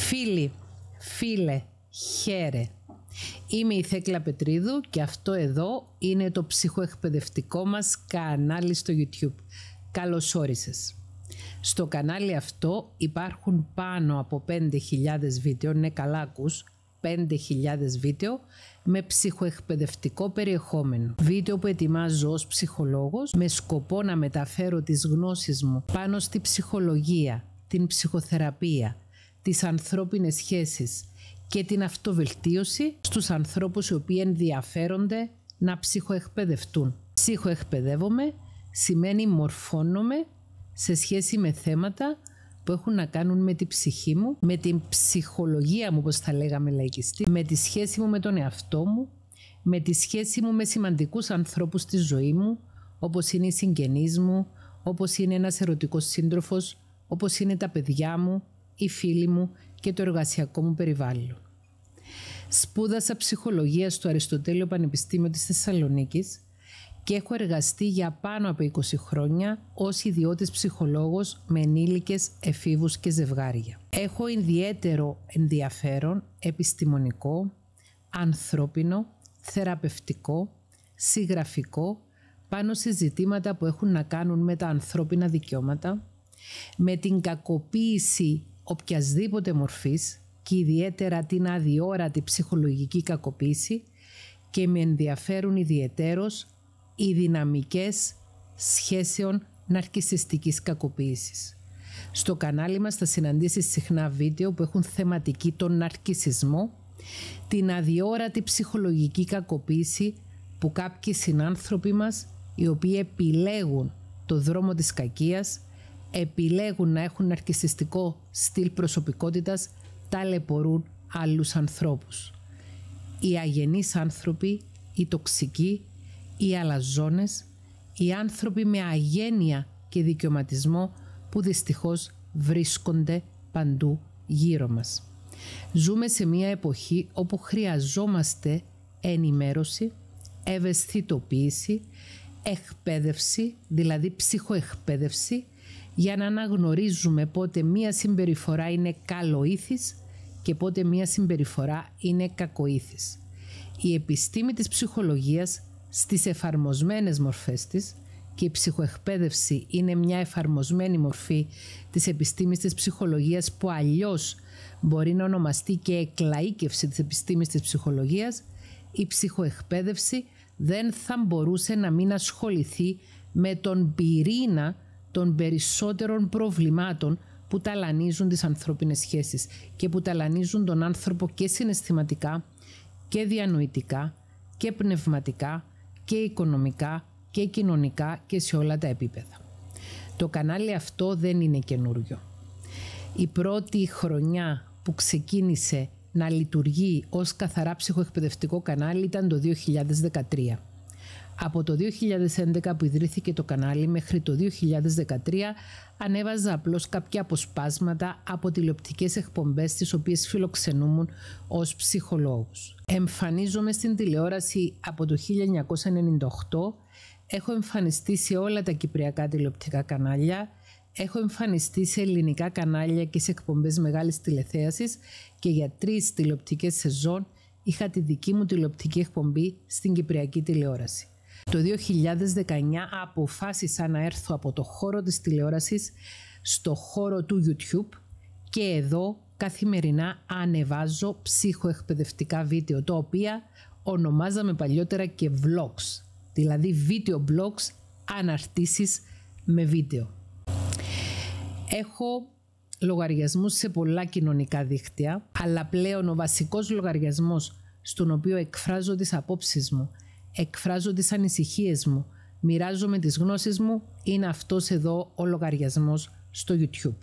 Φίλοι, φίλε, χαίρε. Είμαι η Θέκλα Πετρίδου και αυτό εδώ είναι το ψυχοεκπαιδευτικό μας κανάλι στο YouTube. Καλώς όρισες. Στο κανάλι αυτό υπάρχουν πάνω από 5.000 βίντεο, ναι καλά ακούς, 5.000 βίντεο με ψυχοεκπαιδευτικό περιεχόμενο. Βίντεο που ετοιμάζω ως ψυχολόγος με σκοπό να μεταφέρω τις γνώσεις μου πάνω στη ψυχολογία, την ψυχοθεραπεία, τις ανθρώπινες σχέσεις και την αυτοβελτίωση στους ανθρώπους οι οποίοι ενδιαφέρονται να ψυχοεκπαιδευτούν. Ψυχοεκπαιδεύομαι σημαίνει μορφώνομαι σε σχέση με θέματα που έχουν να κάνουν με την ψυχή μου, με την ψυχολογία μου, όπως θα λέγαμε λαϊκιστή, με τη σχέση μου με τον εαυτό μου, με τη σχέση μου με σημαντικούς ανθρώπους στη ζωή μου, όπως είναι οι συγγενείς μου, όπως είναι ένας ερωτικός σύντροφος, όπως είναι τα παιδιά μου, η φίλοι μου και το εργασιακό μου περιβάλλον. Σπούδασα ψυχολογία στο Αριστοτέλειο Πανεπιστήμιο της Θεσσαλονίκης και έχω εργαστεί για πάνω από 20 χρόνια ως ιδιώτης ψυχολόγος με ενήλικες, εφήβους και ζευγάρια. Έχω ιδιαίτερο ενδιαφέρον επιστημονικό, ανθρώπινο, θεραπευτικό, συγγραφικό πάνω σε ζητήματα που έχουν να κάνουν με τα ανθρώπινα δικαιώματα, με την κακοποίηση οποιασδήποτε μορφής και ιδιαίτερα την αδιόρατη ψυχολογική κακοποίηση και με ενδιαφέρουν ιδιαιτέρως οι δυναμικές σχέσεων ναρκισιστικής κακοποίησης. Στο κανάλι μας θα συναντήσεις συχνά βίντεο που έχουν θεματική τον ναρκισισμό, την αδιόρατη ψυχολογική κακοποίηση που κάποιοι συνάνθρωποι μας οι οποίοι επιλέγουν το δρόμο της κακίας, επιλέγουν να έχουν ναρκισιστικό στυλ προσωπικότητας ταλαιπωρούν άλλους ανθρώπους. Οι αγενείς άνθρωποι, οι τοξικοί, οι αλαζόνες, οι άνθρωποι με αγένεια και δικαιωματισμό που δυστυχώς βρίσκονται παντού γύρω μας. Ζούμε σε μια εποχή όπου χρειαζόμαστε ενημέρωση, ευαισθητοποίηση, εκπαίδευση, δηλαδή ψυχοεκπαίδευση, για να αναγνωρίζουμε πότε μία συμπεριφορά είναι καλοήθης και πότε μία συμπεριφορά είναι κακοήθης. Η επιστήμη της ψυχολογίας στις εφαρμοσμένες μορφές της και η ψυχοεκπαίδευση είναι μια εφαρμοσμένη μορφή της επιστήμης της ψυχολογίας που αλλιώς μπορεί να ονομαστεί και εκλαΐκευση της επιστήμης της ψυχολογίας, η ψυχοεκπαίδευση δεν θα μπορούσε να μην ασχοληθεί με τον πυρήνα των περισσότερων προβλημάτων που ταλανίζουν τις ανθρώπινες σχέσεις και που ταλανίζουν τον άνθρωπο και συναισθηματικά και διανοητικά και πνευματικά και οικονομικά και κοινωνικά και σε όλα τα επίπεδα. Το κανάλι αυτό δεν είναι καινούριο. Η πρώτη χρονιά που ξεκίνησε να λειτουργεί ως καθαρά ψυχοεκπαιδευτικό κανάλι ήταν το 2013. Από το 2011 που ιδρύθηκε το κανάλι μέχρι το 2013 ανέβαζα απλώς κάποια αποσπάσματα από τηλεοπτικές εκπομπές τις οποίες φιλοξενούμουν ως ψυχολόγους. Εμφανίζομαι στην τηλεόραση από το 1998, έχω εμφανιστεί σε όλα τα κυπριακά τηλεοπτικά κανάλια, έχω εμφανιστεί σε ελληνικά κανάλια και σε εκπομπές μεγάλης τηλεθέασης και για τρεις τηλεοπτικές σεζόν είχα τη δική μου τηλεοπτική εκπομπή στην Κυπριακή τηλεόραση. Το 2019 αποφάσισα να έρθω από το χώρο της τηλεόρασης στο χώρο του YouTube και εδώ καθημερινά ανεβάζω ψυχοεκπαιδευτικά βίντεο, τα οποία ονομάζαμε παλιότερα και vlogs, δηλαδή βίντεο blogs αναρτήσεις με βίντεο. Έχω λογαριασμούς σε πολλά κοινωνικά δίκτυα, αλλά πλέον ο βασικός λογαριασμός στον οποίο εκφράζω τις απόψεις μου εκφράζω τις ανησυχίες μου, μοιράζομαι τις γνώσεις μου, είναι αυτός εδώ ο λογαριασμός στο YouTube.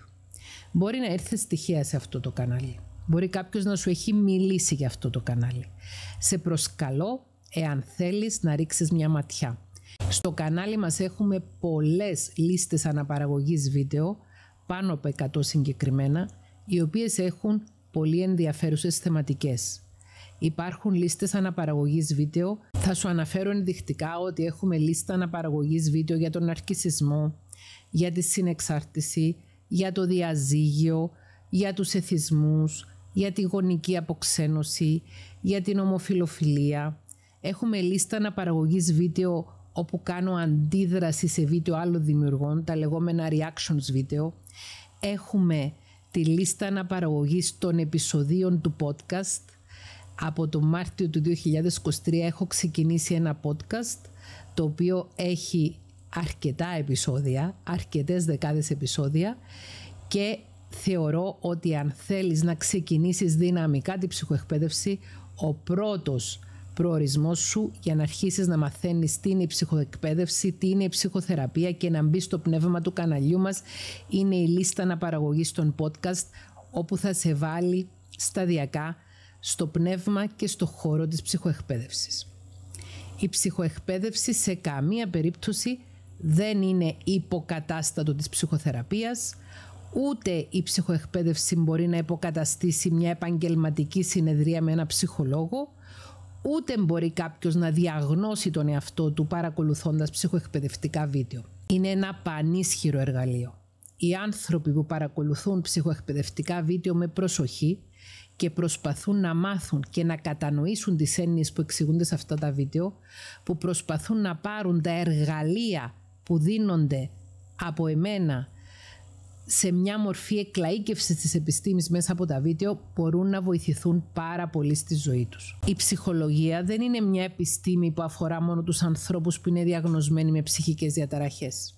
Μπορεί να έρθει στοιχεία σε αυτό το κανάλι. Μπορεί κάποιος να σου έχει μιλήσει για αυτό το κανάλι. Σε προσκαλώ εάν θέλεις να ρίξεις μια ματιά. Στο κανάλι μας έχουμε πολλές λίστες αναπαραγωγής βίντεο, πάνω από 100 συγκεκριμένα, οι οποίες έχουν πολύ ενδιαφέρουσες θεματικές. Υπάρχουν λίστες αναπαραγωγής βίντεο. Θα σου αναφέρω ενδεικτικά ότι έχουμε λίστα αναπαραγωγής βίντεο για τον ναρκισισμό, για τη συνεξάρτηση, για το διαζύγιο, για τους εθισμούς, για τη γονική αποξένωση, για την ομοφιλοφιλία. Έχουμε λίστα αναπαραγωγής βίντεο όπου κάνω αντίδραση σε βίντεο άλλων δημιουργών, τα λεγόμενα reactions βίντεο. Έχουμε τη λίστα αναπαραγωγής των επεισοδίων του podcast από το Μάρτιο του 2023 έχω ξεκινήσει ένα podcast το οποίο έχει αρκετά επεισόδια, αρκετές δεκάδες επεισόδια και θεωρώ ότι αν θέλεις να ξεκινήσεις δυναμικά την ψυχοεκπαίδευση, ο πρώτος προορισμός σου για να αρχίσεις να μαθαίνεις τι είναι η ψυχοεκπαίδευση, τι είναι ψυχοθεραπεία και να μπει στο πνεύμα του καναλιού μας είναι η λίστα αναπαραγωγής των podcast όπου θα σε βάλει σταδιακά στο πνεύμα και στο χώρο της ψυχοεκπαίδευσης. Η ψυχοεκπαίδευση σε καμία περίπτωση δεν είναι υποκατάστατο της ψυχοθεραπείας, ούτε η ψυχοεκπαίδευση μπορεί να υποκαταστήσει μια επαγγελματική συνεδρία με ένα ψυχολόγο, ούτε μπορεί κάποιος να διαγνώσει τον εαυτό του παρακολουθώντας ψυχοεκπαιδευτικά βίντεο. Είναι ένα πανίσχυρο εργαλείο. Οι άνθρωποι που παρακολουθούν ψυχοεκπαιδευτικά βίντεο με προσοχή και προσπαθούν να μάθουν και να κατανοήσουν τις έννοιες που εξηγούνται σε αυτά τα βίντεο, που προσπαθούν να πάρουν τα εργαλεία που δίνονται από εμένα σε μια μορφή εκλαΐκευσης της επιστήμης μέσα από τα βίντεο μπορούν να βοηθηθούν πάρα πολύ στη ζωή τους. Η ψυχολογία δεν είναι μια επιστήμη που αφορά μόνο τους ανθρώπους που είναι διαγνωσμένοι με ψυχικές διαταραχές.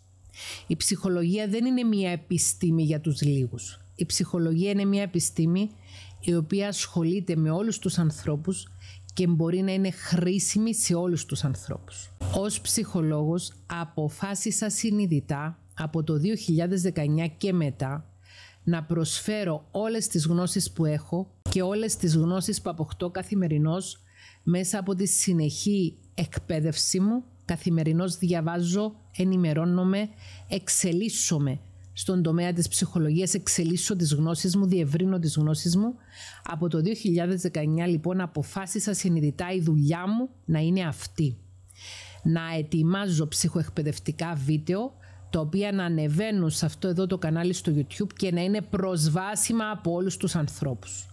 Η ψυχολογία δεν είναι μια επιστήμη για τους λίγους. Η ψυχολογία είναι μια επιστήμη η οποία ασχολείται με όλους τους ανθρώπους και μπορεί να είναι χρήσιμη σε όλους τους ανθρώπους. Ως ψυχολόγος αποφάσισα συνειδητά από το 2019 και μετά να προσφέρω όλες τις γνώσεις που έχω και όλες τις γνώσεις που αποκτώ καθημερινώς μέσα από τη συνεχή εκπαίδευση μου. Καθημερινώς διαβάζω, ενημερώνομαι, εξελίσσομαι στον τομέα της ψυχολογίας, εξελίσσω τις γνώσεις μου, διευρύνω τις γνώσεις μου. Από το 2019 λοιπόν αποφάσισα συνειδητά η δουλειά μου να είναι αυτή. Να ετοιμάζω ψυχοεκπαιδευτικά βίντεο, τα οποία να ανεβαίνουν σε αυτό εδώ το κανάλι στο YouTube και να είναι προσβάσιμα από όλους τους ανθρώπους.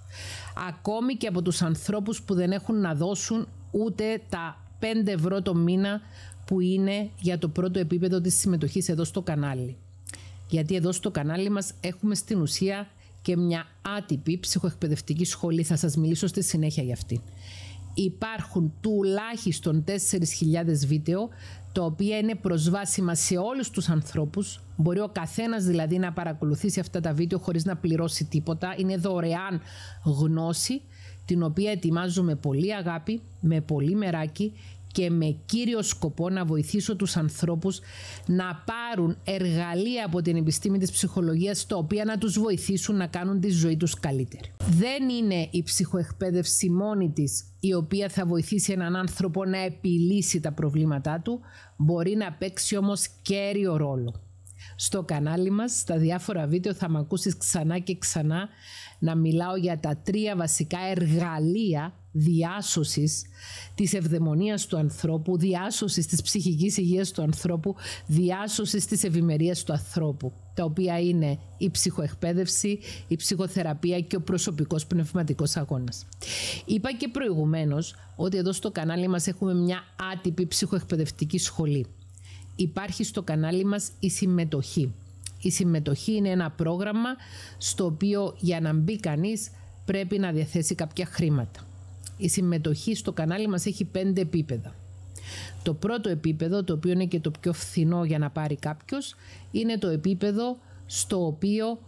Ακόμη και από τους ανθρώπους που δεν έχουν να δώσουν ούτε τα 5 ευρώ το μήνα που είναι για το πρώτο επίπεδο της συμμετοχής εδώ στο κανάλι γιατί εδώ στο κανάλι μας έχουμε στην ουσία και μια άτυπη ψυχοεκπαιδευτική σχολή. Θα σας μιλήσω στη συνέχεια για αυτή. Υπάρχουν τουλάχιστον 4.000 βίντεο, τα οποία είναι προσβάσιμα σε όλους τους ανθρώπους. Μπορεί ο καθένας δηλαδή να παρακολουθήσει αυτά τα βίντεο χωρίς να πληρώσει τίποτα. Είναι δωρεάν γνώση, την οποία ετοιμάζουμε πολύ αγάπη, με πολύ μεράκι και με κύριο σκοπό να βοηθήσω τους ανθρώπους να πάρουν εργαλεία από την επιστήμη της ψυχολογίας τα οποία να τους βοηθήσουν να κάνουν τη ζωή τους καλύτερη. Δεν είναι η ψυχοεκπαίδευση μόνη της η οποία θα βοηθήσει έναν άνθρωπο να επιλύσει τα προβλήματά του, μπορεί να παίξει όμως κέριο ρόλο. Στο κανάλι μας, στα διάφορα βίντεο θα με ακούσεις ξανά και ξανά να μιλάω για τα τρία βασικά εργαλεία διάσωσης της ευδαιμονίας του ανθρώπου, διάσωσης της ψυχικής υγείας του ανθρώπου, διάσωσης της ευημερίας του ανθρώπου, τα οποία είναι η ψυχοεκπαίδευση, η ψυχοθεραπεία και ο προσωπικός πνευματικός αγώνας. Είπα και προηγουμένως ότι εδώ στο κανάλι μας έχουμε μια άτυπη ψυχοεκπαιδευτική σχολή. Υπάρχει στο κανάλι μας η συμμετοχή. Η συμμετοχή είναι ένα πρόγραμμα στο οποίο για να μπει κανείς πρέπει να διαθέσει κάποια χρήματα η συμμετοχή στο κανάλι μας έχει πέντε επίπεδα. Το πρώτο επίπεδο, το οποίο είναι και το πιο φθηνό για να πάρει κάποιος, είναι το επίπεδο στο οποίο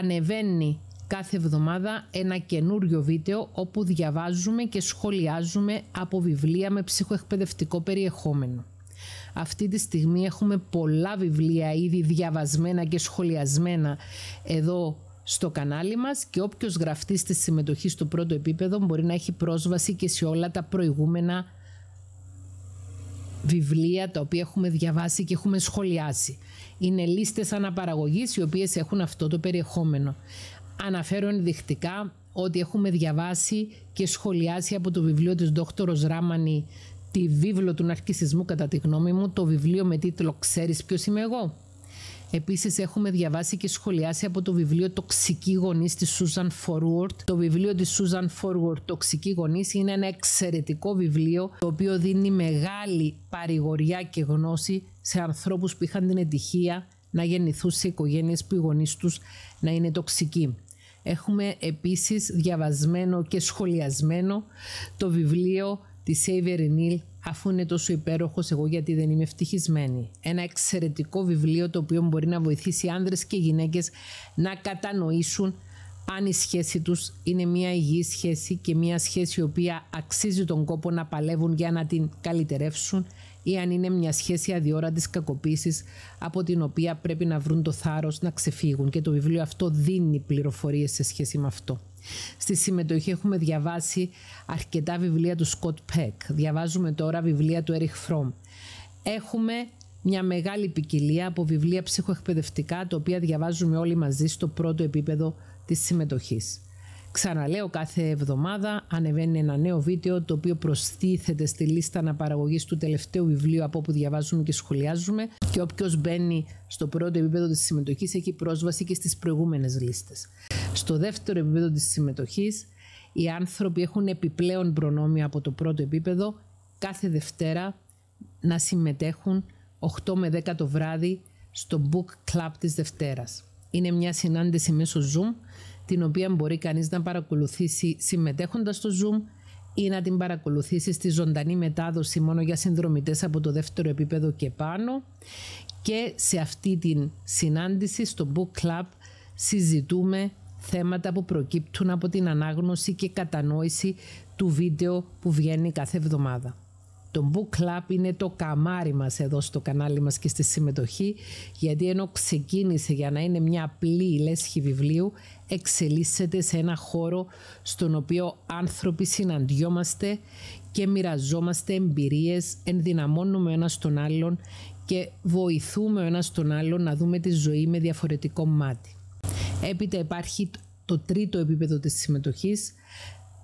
ανεβαίνει κάθε εβδομάδα ένα καινούριο βίντεο όπου διαβάζουμε και σχολιάζουμε από βιβλία με ψυχοεκπαιδευτικό περιεχόμενο. Αυτή τη στιγμή έχουμε πολλά βιβλία ήδη διαβασμένα και σχολιασμένα εδώ στο κανάλι μας και όποιος γραφτεί στη συμμετοχής στο πρώτο επίπεδο μπορεί να έχει πρόσβαση και σε όλα τα προηγούμενα βιβλία τα οποία έχουμε διαβάσει και έχουμε σχολιάσει. Είναι λίστες αναπαραγωγής οι οποίες έχουν αυτό το περιεχόμενο. Αναφέρω ενδεικτικά ότι έχουμε διαβάσει και σχολιάσει από το βιβλίο της Δόκτωρος Ράμανη τη βίβλο του ναρκισισμού κατά τη γνώμη μου, το βιβλίο με τίτλο «Ξέρεις ποιος είμαι εγώ» Επίσης, έχουμε διαβάσει και σχολιάσει από το βιβλίο Τοξική Γονή της Susan Forward. Το βιβλίο της Susan Forward, Τοξική Γονή, είναι ένα εξαιρετικό βιβλίο το οποίο δίνει μεγάλη παρηγοριά και γνώση σε ανθρώπους που είχαν την ετυχία να γεννηθούν σε οικογένειες που οι γονείς τους να είναι τοξικοί. Έχουμε επίσης διαβασμένο και σχολιασμένο το βιβλίο τη Σέιβερ Νίλ, αφού είναι τόσο υπέροχος, εγώ γιατί δεν είμαι ευτυχισμένη. Ένα εξαιρετικό βιβλίο το οποίο μπορεί να βοηθήσει άνδρες και γυναίκες να κατανοήσουν αν η σχέση τους είναι μια υγιή σχέση και μια σχέση η οποία αξίζει τον κόπο να παλεύουν για να την καλυτερεύσουν ή αν είναι μια σχέση αδιόρατης κακοποίησης από την οποία πρέπει να βρουν το θάρρος να ξεφύγουν και το βιβλίο αυτό δίνει πληροφορίες σε σχέση με αυτό. Στη συμμετοχή έχουμε διαβάσει αρκετά βιβλία του Σκοτ Πέκ. Διαβάζουμε τώρα βιβλία του Έριχ Φρόμ. Έχουμε μια μεγάλη ποικιλία από βιβλία ψυχοεκπαιδευτικά, τα οποία διαβάζουμε όλοι μαζί στο πρώτο επίπεδο της συμμετοχής. Ξαναλέω κάθε εβδομάδα ανεβαίνει ένα νέο βίντεο το οποίο προστίθεται στη λίστα αναπαραγωγής του τελευταίου βιβλίου από όπου διαβάζουμε και σχολιάζουμε και όποιος μπαίνει στο πρώτο επίπεδο της συμμετοχής έχει πρόσβαση και στις προηγούμενες λίστες. Στο δεύτερο επίπεδο της συμμετοχής, οι άνθρωποι έχουν επιπλέον προνόμια από το πρώτο επίπεδο κάθε Δευτέρα να συμμετέχουν 8 με 10 το βράδυ στο Book Club της Δευτέρας. Είναι μια συνάντηση μέσω Zoom, την οποία μπορεί κανείς να παρακολουθήσει συμμετέχοντας στο Zoom ή να την παρακολουθήσει στη ζωντανή μετάδοση μόνο για συνδρομητές από το δεύτερο επίπεδο και πάνω. Και σε αυτή την συνάντηση στο Book Club συζητούμε θέματα που προκύπτουν από την ανάγνωση και κατανόηση του βίντεο που βγαίνει κάθε εβδομάδα. Το Book Club είναι το καμάρι μας εδώ στο κανάλι μας και στη συμμετοχή γιατί ενώ ξεκίνησε για να είναι μια απλή λέσχη βιβλίου εξελίσσεται σε ένα χώρο στον οποίο άνθρωποι συναντιόμαστε και μοιραζόμαστε εμπειρίες, ενδυναμώνουμε ένα τον άλλον και βοηθούμε ο τον άλλον να δούμε τη ζωή με διαφορετικό μάτι. Έπειτα υπάρχει το τρίτο επίπεδο της συμμετοχής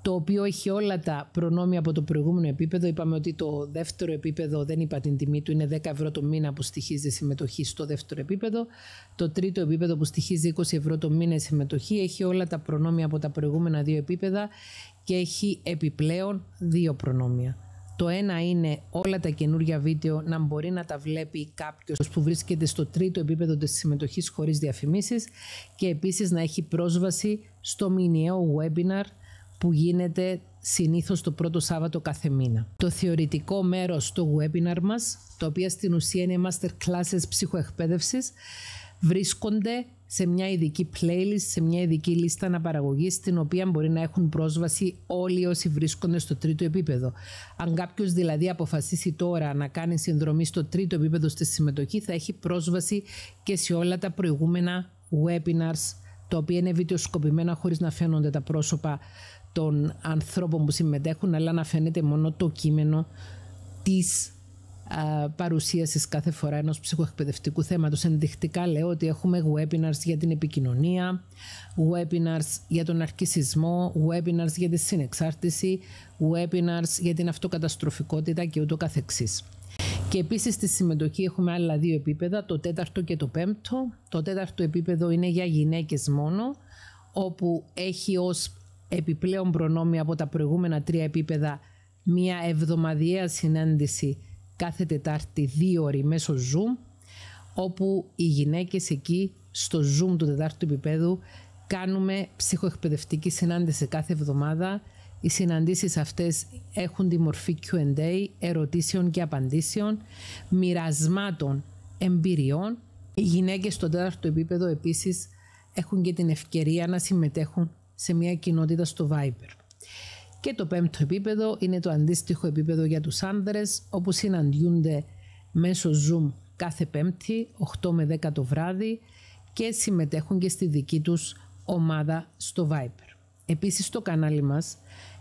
το οποίο έχει όλα τα προνόμια από το προηγούμενο επίπεδο. Είπαμε ότι το δεύτερο επίπεδο, δεν είπα την τιμή του, είναι 10 ευρώ το μήνα που στοιχίζει συμμετοχή στο δεύτερο επίπεδο. Το τρίτο επίπεδο που στοιχίζει 20 ευρώ το μήνα συμμετοχή έχει όλα τα προνόμια από τα προηγούμενα δύο επίπεδα και έχει επιπλέον δύο προνόμια. Το ένα είναι όλα τα καινούργια βίντεο να μπορεί να τα βλέπει κάποιος που βρίσκεται στο τρίτο επίπεδο της συμμετοχής χωρίς διαφημίσεις και επίσης να έχει πρόσβαση στο μηνιαίο webinar που γίνεται συνήθως το πρώτο Σάββατο κάθε μήνα. Το θεωρητικό μέρος του webinar μας, το οποίο στην ουσία είναι masterclasses βρίσκονται σε μια ειδική playlist, σε μια ειδική λίστα αναπαραγωγής, στην οποία μπορεί να έχουν πρόσβαση όλοι όσοι βρίσκονται στο τρίτο επίπεδο. Αν κάποιος δηλαδή αποφασίσει τώρα να κάνει συνδρομή στο τρίτο επίπεδο στη συμμετοχή, θα έχει πρόσβαση και σε όλα τα προηγούμενα webinars, τα οποία είναι βιντεοσκοπημένα χωρίς να φαίνονται τα πρόσωπα των ανθρώπων που συμμετέχουν, αλλά να φαίνεται μόνο το κείμενο της παρουσίασης κάθε φορά ενός ψυχοεκπαιδευτικού θέματος. Ενδεικτικά λέω ότι έχουμε webinars για την επικοινωνία, webinars για τον αρκισισμό, webinars για τη συνεξάρτηση, webinars για την αυτοκαταστροφικότητα και ούτω καθεξής. Και επίσης στη συμμετοχή έχουμε άλλα δύο επίπεδα, το τέταρτο και το πέμπτο. Το τέταρτο επίπεδο είναι για γυναίκες μόνο, όπου έχει ως επιπλέον προνόμιο από τα προηγούμενα τρία επίπεδα μια εβδομαδιαία συνάντηση κάθε Τετάρτη δύο ώρες μέσω Zoom, όπου οι γυναίκες εκεί στο Zoom του τετάρτου επίπεδου κάνουμε ψυχοεκπαιδευτική συνάντηση κάθε εβδομάδα. Οι συναντήσεις αυτές έχουν τη μορφή Q&A, ερωτήσεων και απαντήσεων, μοιρασμάτων εμπειριών. Οι γυναίκες στο τέταρτο επίπεδο επίσης έχουν και την ευκαιρία να συμμετέχουν σε μια κοινότητα στο Viber. Και το πέμπτο επίπεδο είναι το αντίστοιχο επίπεδο για τους άνδρες όπου συναντιούνται μέσω Zoom κάθε πέμπτη 8 με 10 το βράδυ και συμμετέχουν και στη δική τους ομάδα στο Viper. Επίσης στο κανάλι μας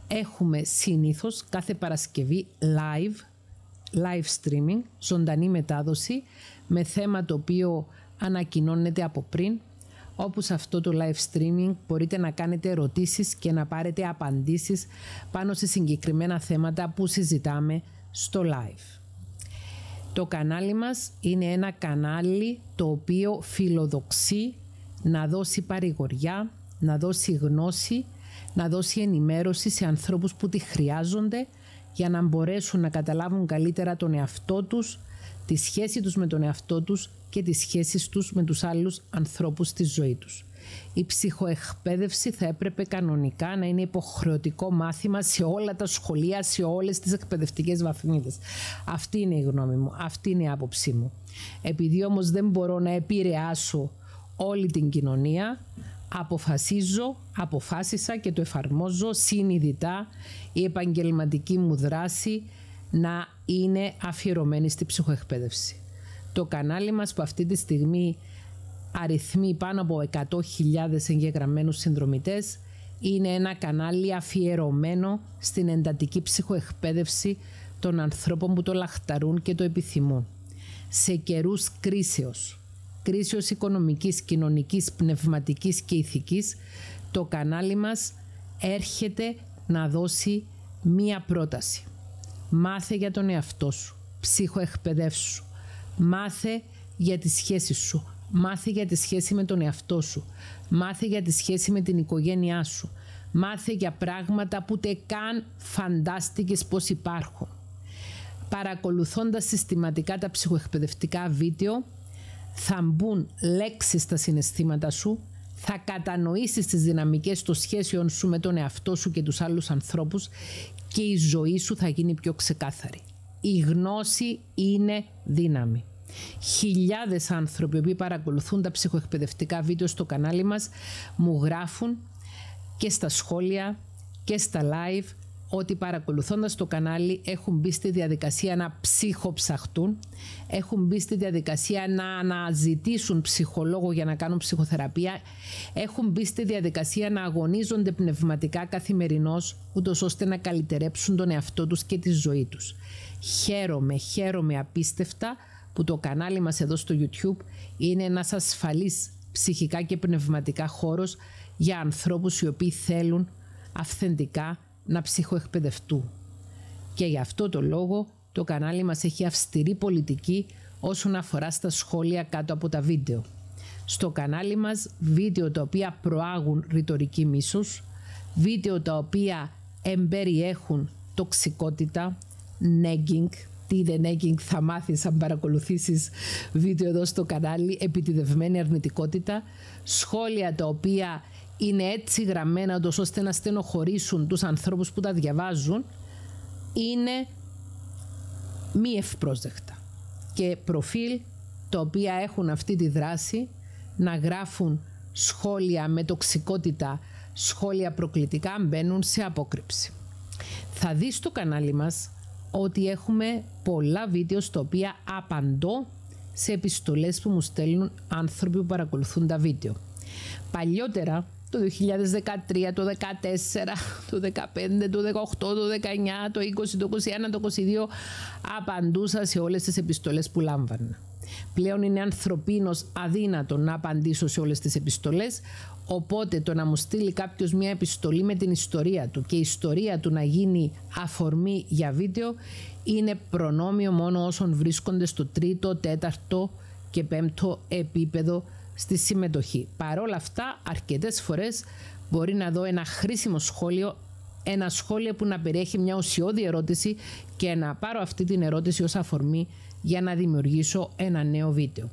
έχουμε συνήθως κάθε Παρασκευή live, live streaming, ζωντανή μετάδοση με θέμα το οποίο ανακοινώνεται από πριν όπου σε αυτό το live streaming μπορείτε να κάνετε ερωτήσεις και να πάρετε απαντήσεις πάνω σε συγκεκριμένα θέματα που συζητάμε στο live. Το κανάλι μας είναι ένα κανάλι το οποίο φιλοδοξεί να δώσει παρηγοριά, να δώσει γνώση, να δώσει ενημέρωση σε ανθρώπους που τη χρειάζονται για να μπορέσουν να καταλάβουν καλύτερα τον εαυτό τους, τη σχέση τους με τον εαυτό τους και τις σχέσεις τους με τους άλλους ανθρώπους στη ζωή τους. Η ψυχοεκπαίδευση θα έπρεπε κανονικά να είναι υποχρεωτικό μάθημα σε όλα τα σχολεία, σε όλες τις εκπαιδευτικές βαθμίδες. Αυτή είναι η γνώμη μου, αυτή είναι η άποψή μου. Επειδή όμως δεν μπορώ να επηρεάσω όλη την κοινωνία, αποφασίζω, αποφάσισα και το εφαρμόζω συνειδητά η επαγγελματική μου δράση να είναι αφιερωμένη στη ψυχοεκπαίδευση. Το κανάλι μας που αυτή τη στιγμή αριθμεί πάνω από 100.000 εγγεγραμμένους συνδρομητές είναι ένα κανάλι αφιερωμένο στην εντατική ψυχοεκπαίδευση των ανθρώπων που το λαχταρούν και το επιθυμούν. Σε καιρούς κρίσεως, κρίσεως οικονομικής, κοινωνικής, πνευματικής και ηθικής, το κανάλι μας έρχεται να δώσει μία πρόταση. Μάθε για τον εαυτό σου. Ψυχοεκπαιδεύσου. Μάθε για τη σχέση σου. Μάθε για τη σχέση με τον εαυτό σου. Μάθε για τη σχέση με την οικογένειά σου. Μάθε για πράγματα που ούτε καν φαντάστηκες πως υπάρχουν. Παρακολουθώντας συστηματικά τα ψυχοεκπαιδευτικά βίντεο, θα μπουν λέξεις στα συναισθήματα σου, θα κατανοήσεις τις δυναμικές των σχέσεων σου με τον εαυτό σου και τους άλλους ανθρώπους και η ζωή σου θα γίνει πιο ξεκάθαρη. Η γνώση είναι δύναμη. Χιλιάδες άνθρωποι που παρακολουθούν τα ψυχοεκπαιδευτικά βίντεο στο κανάλι μας μου γράφουν και στα σχόλια και στα live ότι παρακολουθώντας το κανάλι έχουν μπει στη διαδικασία να ψυχοψαχτούν, έχουν μπει στη διαδικασία να αναζητήσουν ψυχολόγο για να κάνουν ψυχοθεραπεία, έχουν μπει στη διαδικασία να αγωνίζονται πνευματικά καθημερινώς, ούτως ώστε να καλυτερέψουν τον εαυτό τους και τη ζωή τους. Χαίρομαι, χαίρομαι απίστευτα που το κανάλι μας εδώ στο YouTube είναι ένας ασφαλής ψυχικά και πνευματικά χώρος για ανθρώπους οι οποίοι θέλουν αυθεντικά να ψυχοεκπαιδευτούν. Και γι' αυτό το λόγο το κανάλι μας έχει αυστηρή πολιτική όσον αφορά στα σχόλια κάτω από τα βίντεο. Στο κανάλι μας βίντεο τα οποία προάγουν ρητορική μίσους, βίντεο τα οποία εμπεριέχουν τοξικότητα, nagging, τι δεν nagging θα μάθεις αν παρακολουθήσεις βίντεο εδώ στο κανάλι, επιτιδευμένη αρνητικότητα, σχόλια τα οποία είναι έτσι γραμμένα ώστε να στενοχωρήσουν τους ανθρώπους που τα διαβάζουν είναι μη ευπρόσδεκτα και προφίλ τα οποία έχουν αυτή τη δράση να γράφουν σχόλια με τοξικότητα, σχόλια προκλητικά μπαίνουν σε απόκρυψη. Θα δεις στο κανάλι μας ότι έχουμε πολλά βίντεο στο οποία απαντώ σε επιστολές που μου στέλνουν άνθρωποι που παρακολουθούν τα βίντεο. Παλιότερα το 2013, το 2014, το 2015, το 2018, το 2019, το 20, το 2021, το 2022 απαντούσα σε όλες τις επιστολές που λάμβανα. Πλέον είναι ανθρωπίνος αδύνατο να απαντήσω σε όλες τις επιστολές, οπότε το να μου στείλει κάποιος μια επιστολή με την ιστορία του και η ιστορία του να γίνει αφορμή για βίντεο είναι προνόμιο μόνο όσων βρίσκονται στο τρίτο, τέταρτο και πέμπτο επίπεδο στη συμμετοχή. Παρ' όλα αυτά, αρκετές φορές μπορεί να δω ένα χρήσιμο σχόλιο ένα σχόλιο που να περιέχει μια ουσιώδη ερώτηση και να πάρω αυτή την ερώτηση ως αφορμή για να δημιουργήσω ένα νέο βίντεο.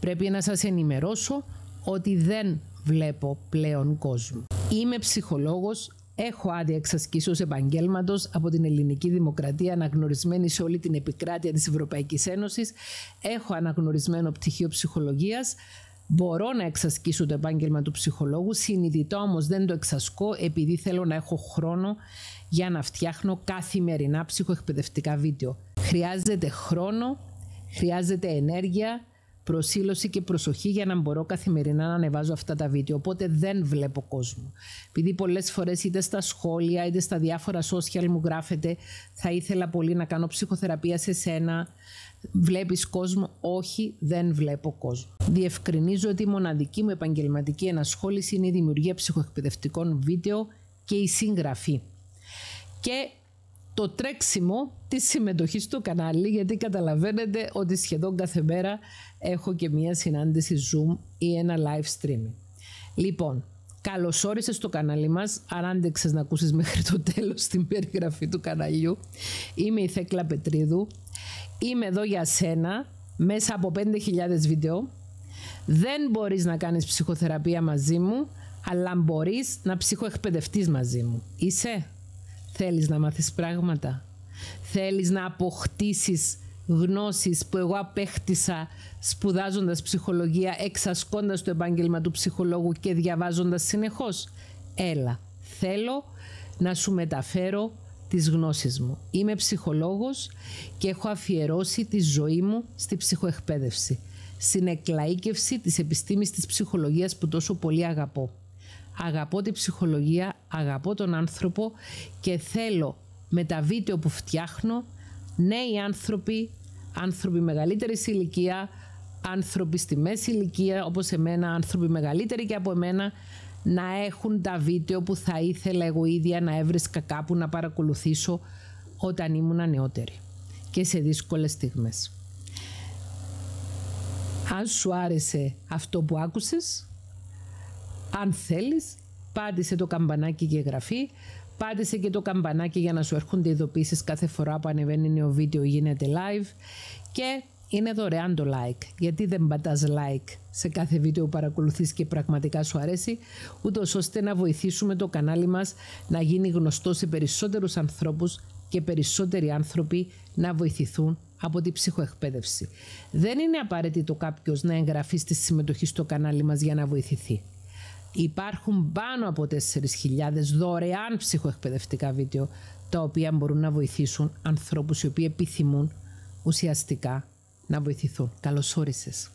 Πρέπει να σας ενημερώσω ότι δεν βλέπω πλέον κόσμο. Είμαι ψυχολόγος, έχω άδεια εξασκήσεως επαγγελματό από την ελληνική δημοκρατία αναγνωρισμένη σε όλη την επικράτεια της Ευρωπαϊκής Ένωσης, έχω αναγνωρισμένο πτυχίο ψυχολογίας, Μπορώ να εξασκήσω το επάγγελμα του ψυχολόγου, συνειδητό όμως δεν το εξασκώ επειδή θέλω να έχω χρόνο για να φτιάχνω καθημερινά ψυχοεκπαιδευτικά βίντεο. Χρειάζεται χρόνο, χρειάζεται ενέργεια, προσήλωση και προσοχή για να μπορώ καθημερινά να ανεβάζω αυτά τα βίντεο. Οπότε δεν βλέπω κόσμο. Επειδή πολλές φορές είτε στα σχόλια είτε στα διάφορα social μου γράφετε θα ήθελα πολύ να κάνω ψυχοθεραπεία σε σένα. Βλέπεις κόσμο. Όχι, δεν βλέπω κόσμο. Διευκρινίζω ότι η μοναδική μου επαγγελματική ενασχόληση είναι η δημιουργία ψυχοεκπαιδευτικών βίντεο και η συγγραφή. Και το τρέξιμο της συμμετοχής στο κανάλι, γιατί καταλαβαίνετε ότι σχεδόν κάθε μέρα έχω και μία συνάντηση Zoom ή ένα live streaming. Λοιπόν, καλώ όρισε στο κανάλι μας, αν άντεξες να ακούσεις μέχρι το τέλος την περιγραφή του καναλιού. Είμαι η Θέκλα Πετρίδου, είμαι εδώ για σένα, μέσα από 5.000 βίντεο. Δεν μπορείς να κάνεις ψυχοθεραπεία μαζί μου, αλλά μπορείς να ψυχοεκπαιδευτείς μαζί μου. Είσαι. Θέλεις να μάθεις πράγματα. Θέλεις να αποκτήσεις γνώσεις που εγώ απέκτησα σπουδάζοντας ψυχολογία, εξασκώντας το επάγγελμα του ψυχολόγου και διαβάζοντας συνεχώς. Έλα, θέλω να σου μεταφέρω τις γνώσεις μου. Είμαι ψυχολόγος και έχω αφιερώσει τη ζωή μου στη ψυχοεκπαίδευση. Στην εκλαΐκευση της επιστήμης της ψυχολογίας που τόσο πολύ αγαπώ αγαπώ τη ψυχολογία, αγαπώ τον άνθρωπο και θέλω με τα βίντεο που φτιάχνω νέοι άνθρωποι, άνθρωποι μεγαλύτερης ηλικία, άνθρωποι στη μέση ηλικία όπως εμένα, άνθρωποι μεγαλύτεροι και από εμένα να έχουν τα βίντεο που θα ήθελα εγώ ίδια να έβρισκα κάπου να παρακολουθήσω όταν ήμουν νεότερη και σε δύσκολες στιγμές. Αν σου άρεσε αυτό που άκουσες, αν θέλεις, πάτησε το καμπανάκι και εγγραφή, πάτησε και το καμπανάκι για να σου έρχονται ειδοποίησεις κάθε φορά που ανεβαίνει νέο βίντεο γίνεται live και είναι δωρεάν το like. Γιατί δεν πατάς like σε κάθε βίντεο που παρακολουθείς και πραγματικά σου αρέσει, ούτως ώστε να βοηθήσουμε το κανάλι μας να γίνει γνωστό σε περισσότερους ανθρώπους και περισσότεροι άνθρωποι να βοηθηθούν από την ψυχοεκπαίδευση. Δεν είναι απαραίτητο κάποιος να εγγραφεί στη συμμετοχή στο κανάλι μας για να βοηθηθεί. Υπάρχουν πάνω από 4.000 δωρεάν ψυχοεκπαιδευτικά βίντεο τα οποία μπορούν να βοηθήσουν ανθρώπους οι οποίοι επιθυμούν ουσιαστικά να βοηθηθούν. Καλώς όρισες.